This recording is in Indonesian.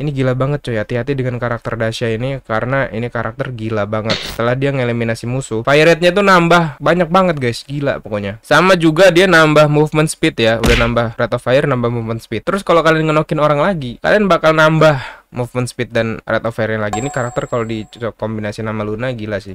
Ini gila banget coy, hati-hati dengan karakter Dasha ini karena ini karakter gila banget. Setelah dia ngeliminasi musuh, fire rate-nya tuh nambah banyak banget guys, gila pokoknya. Sama juga dia nambah movement speed ya, udah nambah rate of fire, nambah movement speed. Terus kalau kalian ngenokin orang lagi, kalian bakal nambah movement speed dan rate of fire lagi. Ini karakter kalau dicocok kombinasi nama Luna gila sih.